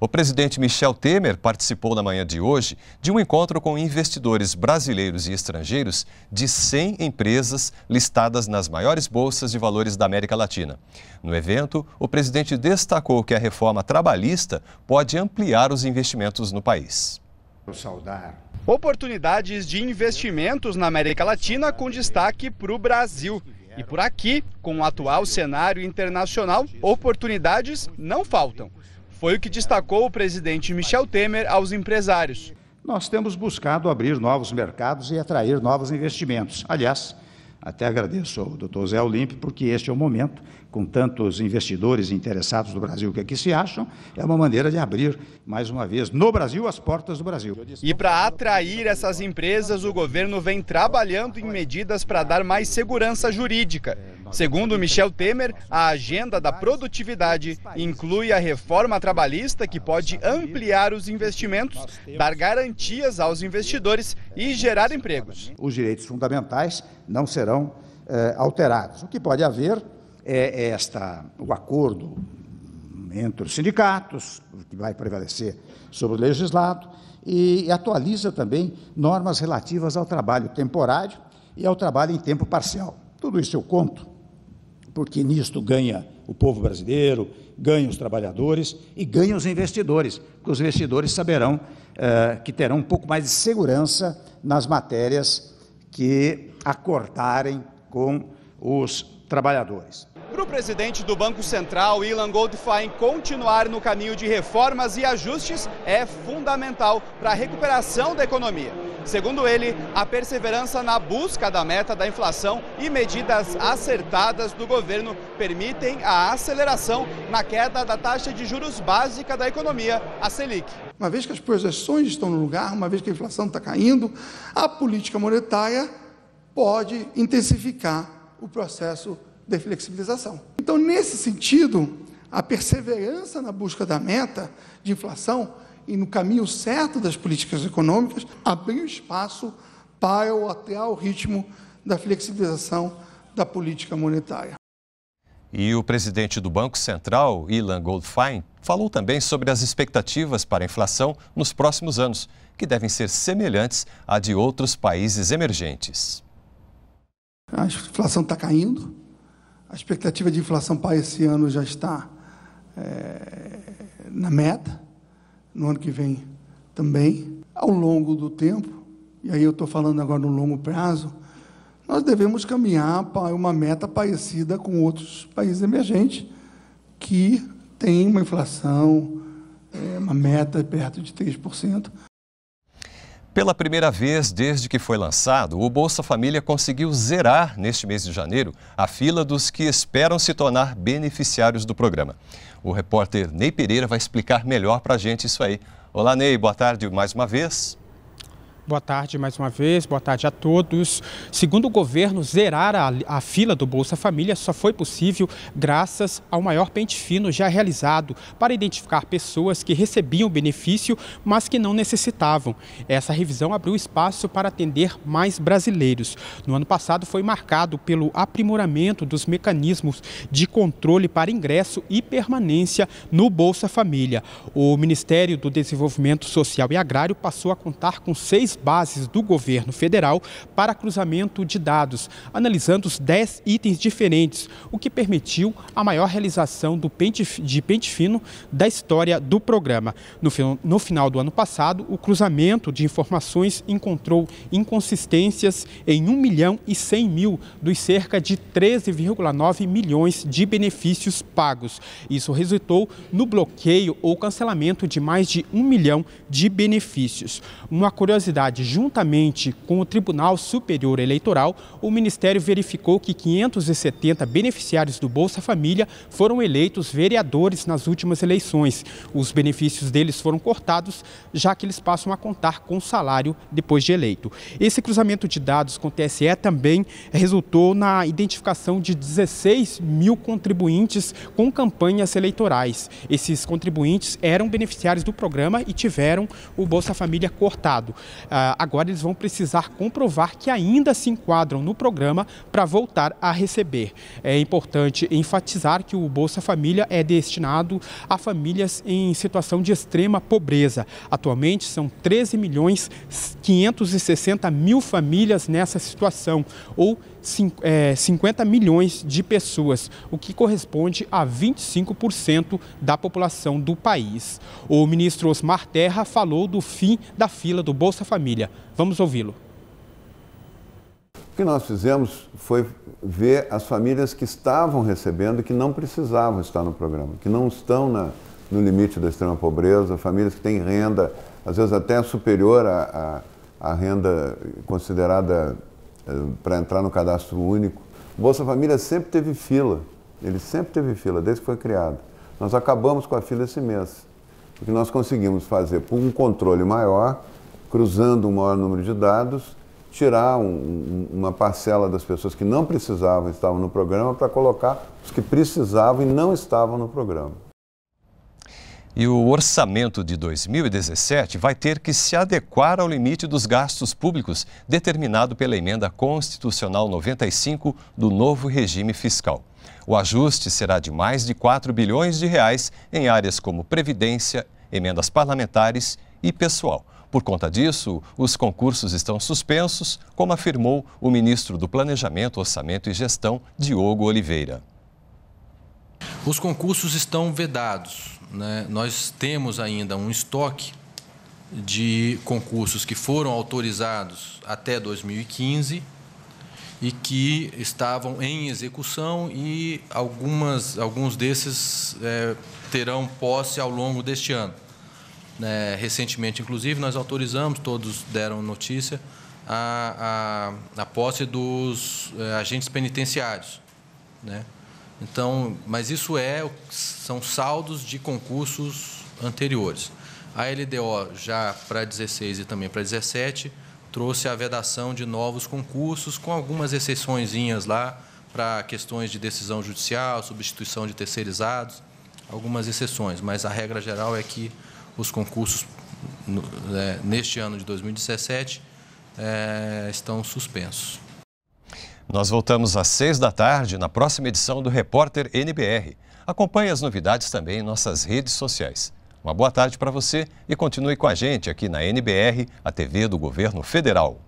O presidente Michel Temer participou na manhã de hoje de um encontro com investidores brasileiros e estrangeiros de 100 empresas listadas nas maiores bolsas de valores da América Latina. No evento, o presidente destacou que a reforma trabalhista pode ampliar os investimentos no país. Saudar Oportunidades de investimentos na América Latina com destaque para o Brasil. E por aqui, com o atual cenário internacional, oportunidades não faltam. Foi o que destacou o presidente Michel Temer aos empresários. Nós temos buscado abrir novos mercados e atrair novos investimentos. Aliás, até agradeço ao doutor Zé Olímpio, porque este é o momento, com tantos investidores interessados do Brasil que aqui é se acham, é uma maneira de abrir, mais uma vez, no Brasil, as portas do Brasil. E para atrair essas empresas, o governo vem trabalhando em medidas para dar mais segurança jurídica. Segundo Michel Temer, a agenda da produtividade inclui a reforma trabalhista que ah, pode ampliar os investimentos, dar garantias aos investidores é, e gerar empregos. Os direitos fundamentais não serão eh, alterados. O que pode haver é esta, o acordo entre os sindicatos, que vai prevalecer sobre o legislado, e atualiza também normas relativas ao trabalho temporário e ao trabalho em tempo parcial. Tudo isso eu conto porque nisto ganha o povo brasileiro, ganha os trabalhadores e ganha os investidores, porque os investidores saberão uh, que terão um pouco mais de segurança nas matérias que acordarem com os trabalhadores. Para o presidente do Banco Central, Ilan Goldfein, continuar no caminho de reformas e ajustes é fundamental para a recuperação da economia. Segundo ele, a perseverança na busca da meta da inflação e medidas acertadas do governo permitem a aceleração na queda da taxa de juros básica da economia, a Selic. Uma vez que as projeções estão no lugar, uma vez que a inflação está caindo, a política monetária pode intensificar o processo de flexibilização. Então, nesse sentido, a perseverança na busca da meta de inflação e no caminho certo das políticas econômicas abriu espaço para o até o ritmo da flexibilização da política monetária. E o presidente do Banco Central, Ilan Goldfein, falou também sobre as expectativas para a inflação nos próximos anos, que devem ser semelhantes à de outros países emergentes. A inflação está caindo, a expectativa de inflação para esse ano já está é, na meta, no ano que vem também. Ao longo do tempo, e aí eu estou falando agora no longo prazo, nós devemos caminhar para uma meta parecida com outros países emergentes que têm uma inflação, é, uma meta perto de 3%. Pela primeira vez desde que foi lançado, o Bolsa Família conseguiu zerar, neste mês de janeiro, a fila dos que esperam se tornar beneficiários do programa. O repórter Ney Pereira vai explicar melhor para a gente isso aí. Olá, Ney, boa tarde mais uma vez. Boa tarde mais uma vez, boa tarde a todos. Segundo o governo, zerar a, a, fila do Bolsa Família só foi possível graças ao maior pente fino já realizado para identificar pessoas que recebiam benefício, mas que não necessitavam. Essa revisão abriu espaço para atender mais brasileiros. No ano passado foi marcado pelo aprimoramento dos mecanismos de controle para ingresso e permanência no Bolsa Família. O Ministério do Desenvolvimento Social e Agrário passou a contar com seis bases do governo federal para cruzamento de dados, analisando os 10 itens diferentes, o que permitiu a maior realização do pente, de pente fino da história do programa. No, no final do ano passado, o cruzamento de informações encontrou inconsistências em 1 milhão e 100 mil dos cerca de 13,9 milhões de benefícios pagos. Isso resultou no bloqueio ou cancelamento de mais de 1 milhão de benefícios. Uma curiosidade juntamente com o Tribunal Superior Eleitoral, o Ministério verificou que 570 beneficiários do Bolsa Família foram eleitos vereadores nas últimas eleições. Os benefícios deles foram cortados, já que eles passam a contar com salário depois de eleito. Esse cruzamento de dados com o TSE também resultou na identificação de 16 mil contribuintes com campanhas eleitorais. Esses contribuintes eram beneficiários do programa e tiveram o Bolsa Família cortado. Ah, ah, agora eles vão precisar comprovar que ainda se enquadram no programa para voltar a receber. É importante enfatizar que o Bolsa Família é destinado a famílias em situação de extrema pobreza. Atualmente são 13 milhões 560 mil famílias nessa situação, ou 50 é, milhões de pessoas, o que corresponde a 25% da população do país. O ministro Osmar Terra falou do fim da fila do Bolsa Família. Vamos ouvi-lo. O que nós fizemos foi ver as famílias que estavam recebendo que não precisavam estar no programa, que não estão na, no limite da extrema pobreza, famílias que têm renda, às vezes até superior à, à renda considerada eh, para entrar no cadastro único. O Bolsa Família sempre teve fila, ele sempre teve fila, desde que foi criado. Nós acabamos com a fila esse mês. O que nós conseguimos fazer, por um controle maior, cruzando um maior número de dados, tirar um, uma parcela das pessoas que não precisavam estavam no programa para colocar os que precisavam e não estavam no programa. E o orçamento de 2017 vai ter que se adequar ao limite dos gastos públicos determinado pela emenda constitucional 95 do novo regime fiscal. O ajuste será de mais de 4 bilhões de reais em áreas como previdência, emendas parlamentares e pessoal. Por conta disso, os concursos estão suspensos, como afirmou o ministro do Planejamento, Orçamento e Gestão, Diogo Oliveira. Os concursos estão vedados, né, nós temos ainda um estoque de concursos que foram autorizados até 2015 e que estavam em execução e algumas, alguns desses é, terão posse ao longo deste ano. É, recentemente, inclusive, nós autorizamos, todos deram notícia, a, a, a posse dos é, agentes penitenciários. Né? Então, mas isso é são saldos de concursos anteriores. A LDO já para 16 e também para 17 trouxe a vedação de novos concursos com algumas exceçõezinhas lá para questões de decisão judicial, substituição de terceirizados, algumas exceções, mas a regra geral é que os concursos é, neste ano de 2017 é, estão suspensos. Nós voltamos às seis da tarde na próxima edição do Repórter NBR. Acompanhe as novidades também em nossas redes sociais. Uma boa tarde para você e continue com a gente aqui na NBR, a TV do Governo Federal.